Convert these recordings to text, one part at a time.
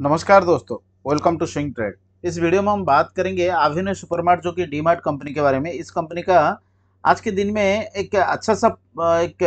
नमस्कार दोस्तों welcome to swing trade इस वीडियो में हम बात करेंगे आवेन्यू सुपरमार्ट जो कि डीमार्ट कंपनी के बारे में इस कंपनी का आज के दिन में एक अच्छा सा एक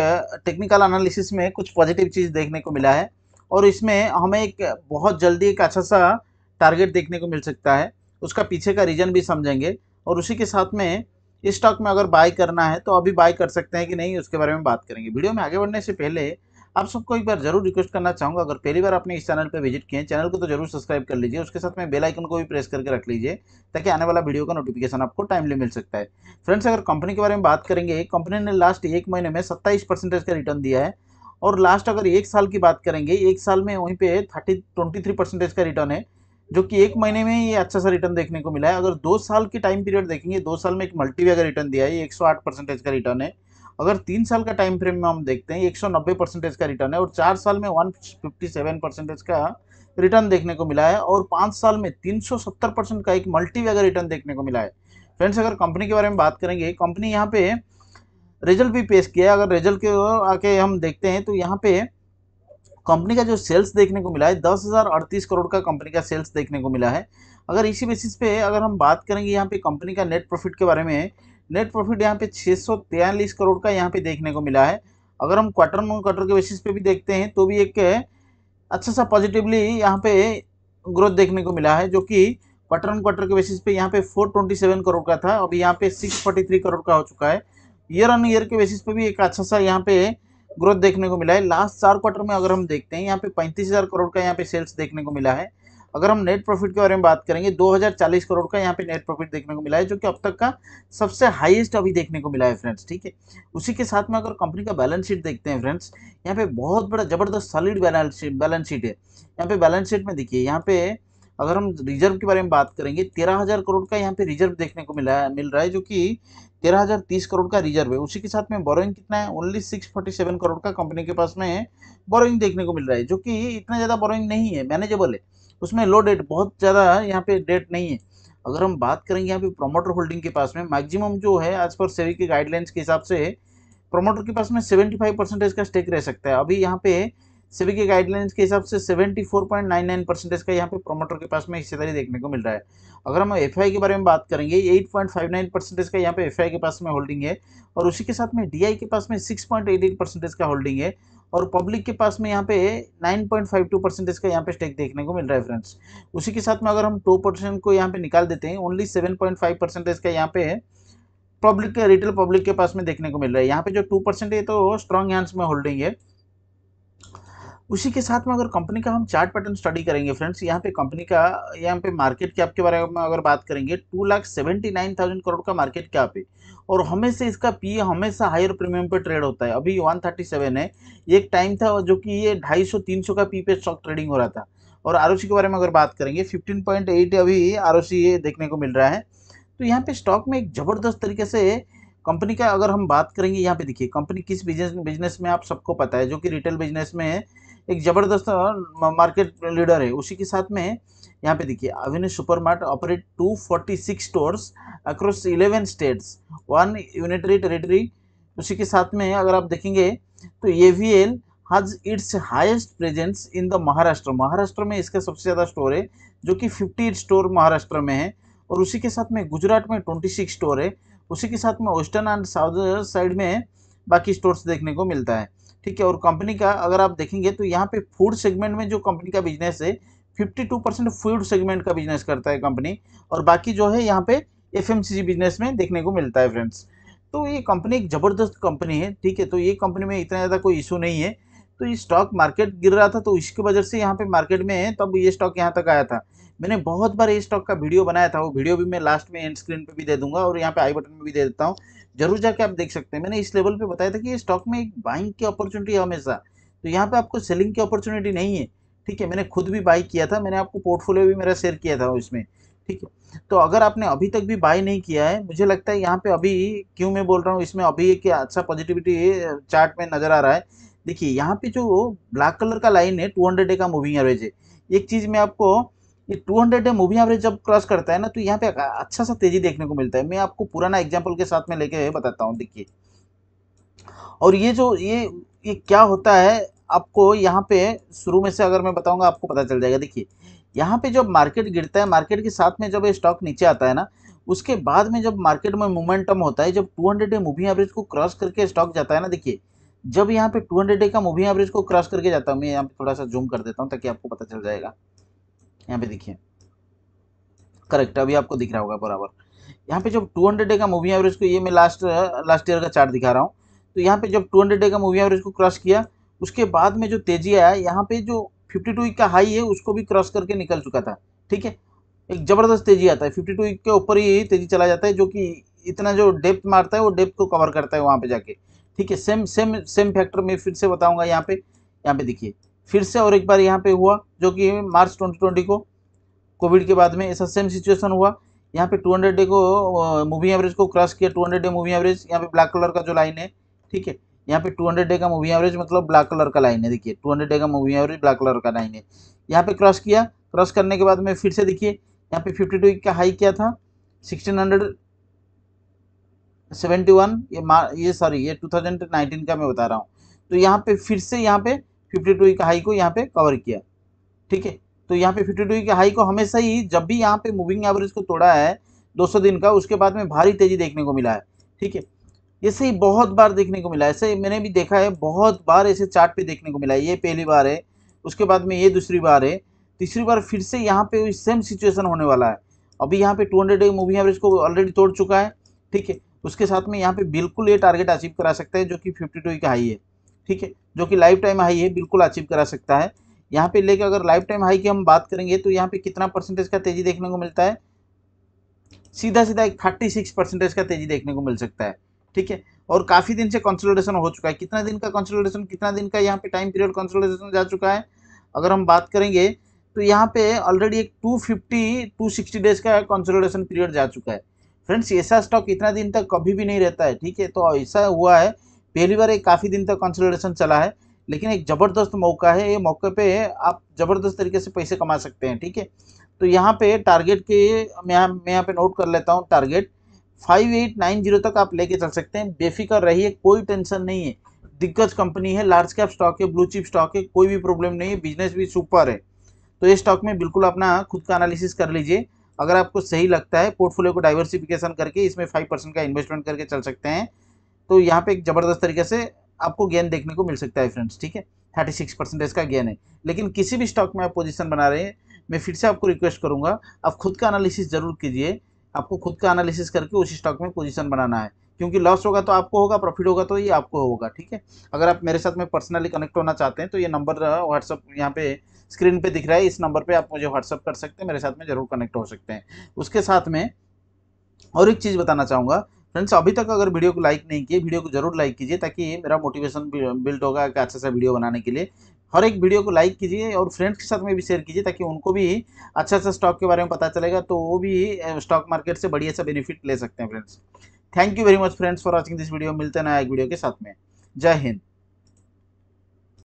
टेक्निकल एनालिसिस में कुछ पॉजिटिव चीज़ देखने को मिला है और इसमें हमें एक बहुत जल्दी एक अच्छा सा टारगेट देखने को मिल सकता है उसका पीछे का रीज़न भी समझेंगे और उसी के साथ में इस स्टॉक में अगर बाय करना है तो अभी बाय कर सकते हैं कि नहीं उसके बारे में बात करेंगे वीडियो में आगे बढ़ने से पहले आप सबको एक बार जरूर रिक्वेस्ट करना चाहूँगा अगर पहली बार आपने इस चैनल पर विजिट किए हैं चैनल को तो जरूर सब्सक्राइब कर लीजिए उसके साथ में बेल आइकन को भी प्रेस करके रख लीजिए ताकि आने वाला वीडियो का नोटिफिकेशन आपको टाइमली मिल सकता है फ्रेंड्स अगर कंपनी के बारे में बात करेंगे कंपनी ने लास्ट एक महीने में सत्ताईस परसेंटेज का रिटर्न दिया है और लास्ट अगर एक साल की बात करेंगे एक साल में वहीं पर थर्टी ट्वेंटी थ्री परसेंटेज का रिटर्न है जो कि एक महीने में ये अच्छा सा रिटर्न देखने को मिला है अगर दो साल की टाइम पीरियड देखेंगे दो साल में एक मल्टीवे का रिटर्न दिया है एक सौ आठ परसेंटेज का रिटर्न है अगर तीन साल का टाइम फ्रेम में हम देखते हैं एक परसेंटेज का रिटर्न है और चार साल में वन परसेंटेज का रिटर्न देखने को मिला है और पाँच साल में 370 परसेंट का एक मल्टीवेगर रिटर्न देखने को मिला है फ्रेंड्स अगर कंपनी के बारे में बात करेंगे कंपनी यहाँ पे रिजल्ट भी पेश किया है अगर रिजल्ट के आके हम देखते हैं तो यहाँ पे कंपनी का जो सेल्स देखने को मिला है दस हज़ार अड़तीस करोड़ का कंपनी का सेल्स देखने को मिला है अगर इसी बेसिस पे अगर हम बात करेंगे यहाँ पे कंपनी का नेट प्रॉफिट के बारे में नेट प्रॉफिट यहाँ पे छः करोड़ का यहाँ पे देखने को मिला है अगर हम क्वार्टर ऑन क्वार्टर के बेसिस पे भी देखते हैं तो भी एक अच्छा सा पॉजिटिवली यहाँ पे ग्रोथ देखने को मिला है जो कि क्वार्टर ऑन क्वार्टर के बेसिस पे यहाँ पे 427 करोड़ का था अभी यहाँ पे 643 करोड़ का हो चुका है ईयर ऑन ईयर के बेसिस पे भी एक अच्छा सा यहाँ पे ग्रोथ देखने को मिला है लास्ट चार क्वार्टर में अगर हम देखते हैं यहाँ पे पैंतीस करोड़ का यहाँ पे सेल्स देखने को मिला है अगर हम नेट प्रॉफिट के बारे में बात करेंगे 2040 करोड़ का यहाँ पे नेट प्रॉफिट देखने को मिला है जो कि अब तक का सबसे हाईएस्ट अभी देखने को मिला है फ्रेंड्स ठीक है उसी के साथ में अगर कंपनी का बैलेंस शीट देखते हैं फ्रेंड्स यहाँ पे बहुत बड़ा जबरदस्त सॉलिड बैलेंस बैलेंस शीट है यहाँ पे बैलेंस शीट में देखिए यहाँ पे अगर हम रिजर्व के बारे में बात करेंगे तेरह हज़ार करोड़ का यहाँ पे रिजर्व देखने को मिला है मिल रहा है जो कि तेरह हज़ार तीस करोड़ का रिजर्व है उसी के साथ में बोरोइंग कितना है only six forty seven crore का कंपनी के पास में बोरोइंग देखने को मिल रहा है जो कि इतना ज़्यादा बोरोइंग नहीं है मैनेजेबल है उसमें लो डेट बहुत ज़्यादा यहाँ पे डेट नहीं है अगर हम बात करेंगे यहाँ पे प्रोमोटर होल्डिंग के पास में मैक्सिमम जो है एज पर सेवी के गाइडलाइंस के हिसाब से प्रोमोटर के पास में सेवेंटी फाइव परसेंटेज का स्टेक रह सकता है अभी यहाँ पे सिविक गाइडलाइंस के हिसाब से 74.99 परसेंटेज का यहाँ पे प्रोमोटर के पास में हिस्सेदारी देखने को मिल रहा है अगर हम एफ के बारे में बात करेंगे 8.59 परसेंटेज का यहाँ पे एफ के पास में होल्डिंग है और उसी के साथ में डी के पास में 6.88 परसेंटेज का होल्डिंग है और पब्लिक के पास में यहाँ पे 9.52 परसेंटेज का यहाँ पे स्टेक देखने को मिल रहा है फ्रेंड्स उसी के साथ में अगर हम टू परसेंट को यहाँ पे निकाल देते हैं ओनली सेवन परसेंटेज का यहाँ पे पब्लिक रिटेल पब्लिक के पास में देखने को मिल रहा है यहाँ पे जो टू परसेंट है तो स्ट्रॉन्ग हैंड्स में होल्डिंग है उसी के साथ में अगर कंपनी का हम चार्ट पैटर्न स्टडी करेंगे फ्रेंड्स यहाँ पे कंपनी का यहाँ पे मार्केट कैप के बारे में अगर बात करेंगे two lakh seventy nine thousand crore का मार्केट कैप है और हमेशा इसका पी हमेशा हायर प्रीमियम पे ट्रेड होता है अभी वन थर्टी सेवन है एक टाइम था जो कि ये ढाई सौ तीन सौ का पी पे स्टॉक ट्रेडिंग हो रहा था और आर के बारे में अगर बात करेंगे फिफ्टीन पॉइंट एट अभी आर देखने को मिल रहा है तो यहाँ पे स्टॉक में एक ज़बरदस्त तरीके से कंपनी का अगर हम बात करेंगे यहाँ पे देखिए कंपनी किस बिजनेस बिजनेस में आप सबको पता है जो कि रिटेल बिजनेस में है एक ज़बरदस्त मार्केट लीडर है उसी के साथ में यहाँ पे देखिए avenue super mart operate two forty six stores across eleven states one unitary territory उसी के साथ में अगर आप देखेंगे तो A V L has its highest presence in the Maharashtra Maharashtra में इसका सबसे ज़्यादा स्टोर है जो कि फिफ्टी स्टोर महाराष्ट्र में है और उसी के साथ में गुजरात में ट्वेंटी सिक्स स्टोर है उसी के साथ में वेस्टर्न एंड साउथ साइड में बाकी स्टोर्स देखने को मिलता है ठीक है और कंपनी का अगर आप देखेंगे तो यहाँ पे फूड सेगमेंट में जो कंपनी का बिजनेस है 52 परसेंट फूड सेगमेंट का बिजनेस करता है कंपनी और बाकी जो है यहाँ पे एफ बिजनेस में देखने को मिलता है फ्रेंड्स तो ये कंपनी एक ज़बरदस्त कंपनी है ठीक है तो ये कंपनी में इतना ज़्यादा कोई इशू नहीं है तो ये स्टॉक मार्केट गिर रहा था तो इसकी वजह से यहाँ पे मार्केट में है तब ये स्टॉक यहाँ तक आया था मैंने बहुत बार इस स्टॉक का वीडियो बनाया था वो वीडियो भी मैं लास्ट में एंड स्क्रीन पे भी दे दूंगा और यहाँ पे आई बटन में भी दे देता हूँ जरूर जाके आप देख सकते हैं मैंने इस लेवल पे बताया था कि ये स्टॉक में एक बाइंग की अपॉर्चुनिटी है हमेशा तो यहाँ पे आपको सेलिंग की अपॉर्चुनिटी नहीं है ठीक है मैंने खुद भी बाई किया था मैंने आपको पोर्टफोलियो भी मेरा शेयर किया था उसमें ठीक है तो अगर आपने अभी तक भी बाई नहीं किया है मुझे लगता है यहाँ पे अभी क्यों मैं बोल रहा हूँ इसमें अभी एक अच्छा पॉजिटिविटी चार्ट में नज़र आ रहा है देखिए यहाँ पे जो ब्लैक कलर का लाइन है टू हंड्रेड डे का मूविंग एवरेज है एक चीज़ मैं आपको ये 200 है मूवी एवरेज जब क्रॉस करता है ना तो यहाँ पे अच्छा सा तेजी देखने को मिलता है मैं आपको पुराना एग्जाम्पल के साथ में लेके बताता हूँ देखिए और ये जो ये ये क्या होता है आपको यहाँ पे शुरू में से अगर मैं बताऊँगा आपको पता चल जाएगा देखिए यहाँ पे जब मार्केट गिरता है मार्केट के साथ में जब ये स्टॉक नीचे आता है ना उसके बाद में जब मार्केट में मोमेंटम होता है जब 200 डे मूवी एवरेज को क्रॉस करके स्टॉक जाता है ना देखिए जब यहाँ पे 200 डे का मूवी एवरेज को क्रॉस करके जाता हूँ मैं यहाँ पे थोड़ा सा जूम कर देता हूँ ताकि आपको पता चल जाएगा यहाँ पे देखिए करेक्ट अभी आपको दिख रहा होगा बराबर यहाँ पे जब 200 डे का मूवी एवरेज को ये मैं लास्ट लास्ट ईयर का चार्ट दिखा रहा हूँ तो यहाँ पे जब 200 डे का मूवी एवरेज को क्रॉस किया उसके बाद में जो तेजी आया यहाँ पे जो 52 टू का हाई है उसको भी क्रॉस करके निकल चुका था ठीक है एक ज़बरदस्त तेजी आता है फिफ्टी टू के ऊपर ही तेजी चला जाता है जो कि इतना जो डेप्थ मारता है वो डेप्थ को कवर करता है वहाँ पर जाके ठीक है सेम सेम सेम फैक्टर मैं फिर से बताऊँगा यहाँ पे यहाँ पे देखिए फिर से और एक बार यहाँ पे हुआ जो कि मार्च 2020 को कोविड के बाद में ऐसा सेम सिचुएशन हुआ यहाँ पे 200 डे को मूवी एवरेज को क्रॉस किया 200 डे मूवी एवरेज यहाँ पे ब्लैक कलर का जो लाइन है ठीक है यहाँ पे 200 डे का मूवी एवरेज मतलब ब्लैक कलर का लाइन है देखिए 200 डे का मूवी एवरेज ब्लैक कलर का लाइन है यहाँ पे क्रॉस किया क्रॉस करने के बाद में फिर से देखिए यहाँ पे फिफ्टी टू का हाई क्या था सिक्सटीन हंड्रेड सेवेंटी वन ये ये सॉरी ये टू थाउजेंड नाइनटीन का मैं बता रहा हूँ तो यहाँ पे फिर से यहाँ पे फिफ्टी टू का हाई को यहाँ पे कवर किया ठीक है तो यहाँ पे फिफ्टी टू का हाई को हमेशा ही जब भी यहाँ पे मूविंग एवरेज को तोड़ा है 200 दिन का उसके बाद में भारी तेजी देखने को मिला है ठीक है ऐसे ही बहुत बार देखने को मिला है ऐसे मैंने भी देखा है बहुत बार ऐसे चार्ट पे देखने को मिला है ये पहली बार है उसके बाद में ये दूसरी बार है तीसरी बार फिर से यहाँ पे वही सेम सिचुएशन होने वाला है अभी यहाँ पे 200 हंड्रेड मूविंग एवरेज को ऑलरेडी तोड़ चुका है ठीक है उसके साथ में यहाँ पे बिल्कुल ये टारगेट अचीव करा सकता है जो कि टू का हाई है ठीक है जो कि लाइफ टाइम हाई है बिल्कुल अचीव करा सकता है यहाँ पे लेके अगर लाइफ टाइम हाई की हम बात करेंगे तो यहाँ पे कितना परसेंटेज का तेजी देखने को मिलता है सीधा सीधा एक थर्टी सिक्स परसेंटेज का तेजी देखने को मिल सकता है ठीक है और काफ़ी दिन से कंसल्टेशन हो चुका है कितना दिन का कंसल्टेशन कितना दिन का यहाँ पे टाइम पीरियड कंसल्टेशन जा चुका है अगर हम बात करेंगे तो यहाँ पे ऑलरेडी एक टू सिक्सटी डेज का कंसल्टेशन पीरियड जा चुका है फ्रेंड्स ऐसा स्टॉक इतना दिन तक कभी भी नहीं रहता है ठीक है तो ऐसा हुआ है पहली बार एक काफ़ी दिन तक कंसल्टेशन चला है लेकिन एक ज़बरदस्त मौका है ये मौके पे आप ज़बरदस्त तरीके से पैसे कमा सकते हैं ठीक है तो यहाँ पे टारगेट के मैं यहाँ मैं यहाँ पे नोट कर लेता हूँ target five eight nine zero तक आप लेके चल सकते हैं बेफिक्र रहिए कोई टेंशन नहीं है दिग्गज कंपनी है लार्ज कैप स्टॉक है ब्लू चिप स्टॉक है कोई भी प्रॉब्लम नहीं है बिजनेस भी सुपर है तो ये स्टॉक में बिल्कुल अपना खुद का एनालिसिस कर लीजिए अगर आपको सही लगता है पोर्टफोलियो को डाइवर्सिफिकेशन करके इसमें फाइव परसेंट का इन्वेस्टमेंट करके चल सकते हैं तो यहाँ पे एक ज़बरदस्त तरीके से आपको गेन देखने को मिल सकता है फ्रेंड्स ठीक है थर्टी सिक्स परसेंटेज का गेन है लेकिन किसी भी स्टॉक में आप पोजीशन बना रहे हैं मैं फिर से आपको रिक्वेस्ट करूँगा आप खुद का एनालिसिस ज़रूर कीजिए आपको खुद का एनालिसिस करके उस स्टॉक में पोजीशन बनाना है क्योंकि लॉस होगा तो आपको होगा प्रॉफिट होगा तो ये आपको होगा ठीक है अगर आप मेरे साथ में पर्सनली कनेक्ट होना चाहते हैं तो ये नंबर व्हाट्सअप यहाँ पे स्क्रीन पे दिख रहा है इस नंबर पे आप मुझे व्हाट्सअप कर सकते हैं मेरे साथ में ज़रूर कनेक्ट हो सकते हैं उसके साथ में और एक चीज़ बताना चाहूँगा फ्रेंड्स अभी तक अगर वीडियो को लाइक नहीं किए वीडियो को जरूर लाइक कीजिए ताकि मेरा मोटिवेशन बिल्ड होगा एक अच्छा सा वीडियो बनाने के लिए हर एक वीडियो को लाइक कीजिए और फ्रेंड्स के साथ में भी शेयर कीजिए ताकि उनको भी अच्छा सा स्टॉक के बारे में पता चलेगा तो वो भी स्टॉक मार्केट से बढ़िया सा बेनिफिट ले सकते हैं friends thank you very much friends for watching this video मिलते हैं नया एक वीडियो के साथ में जय हिंद